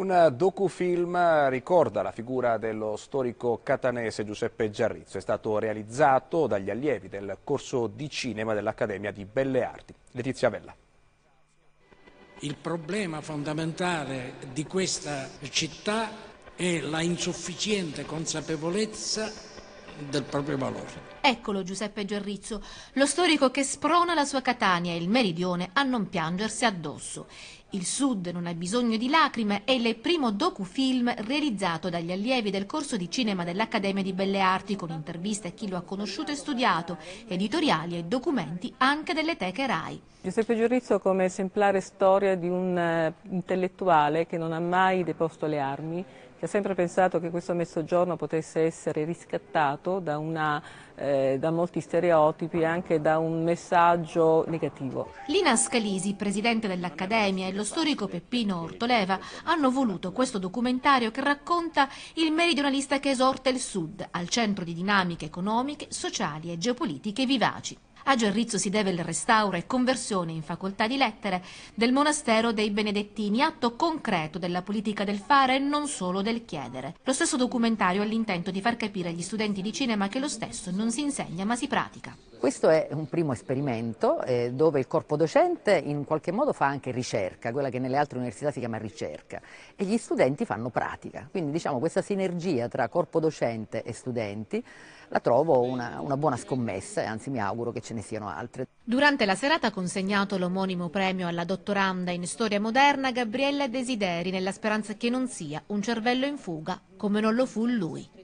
Un docufilm ricorda la figura dello storico catanese Giuseppe Giarrizzo. È stato realizzato dagli allievi del corso di cinema dell'Accademia di Belle Arti. Letizia Vella. Il problema fondamentale di questa città è la insufficiente consapevolezza del proprio valore. Eccolo Giuseppe Gerrizzo, lo storico che sprona la sua Catania e il Meridione a non piangersi addosso. Il Sud non ha bisogno di lacrime è il primo docufilm realizzato dagli allievi del corso di cinema dell'Accademia di Belle Arti con interviste a chi lo ha conosciuto e studiato, editoriali e documenti anche delle teche RAI. Giuseppe Giurrizzo come esemplare storia di un eh, intellettuale che non ha mai deposto le armi, che ha sempre pensato che questo mezzogiorno potesse essere riscattato da, una, eh, da molti stereotipi e anche da un messaggio negativo. Lina Scalisi, presidente dell'Accademia, e lo storico Peppino Ortoleva hanno voluto questo documentario che racconta il meridionalista che esorta il Sud al centro di dinamiche economiche, sociali e geopolitiche vivaci. A Gerrizzo si deve il restauro e conversione in facoltà di lettere del monastero dei Benedettini, atto concreto della politica del fare e non solo del chiedere. Lo stesso documentario ha l'intento di far capire agli studenti di cinema che lo stesso non si insegna ma si pratica. Questo è un primo esperimento eh, dove il corpo docente in qualche modo fa anche ricerca, quella che nelle altre università si chiama ricerca, e gli studenti fanno pratica. Quindi diciamo questa sinergia tra corpo docente e studenti la trovo una, una buona scommessa e anzi mi auguro che ce ne siano altre. Durante la serata ha consegnato l'omonimo premio alla dottoranda in storia moderna Gabriella Desideri nella speranza che non sia un cervello in fuga come non lo fu lui.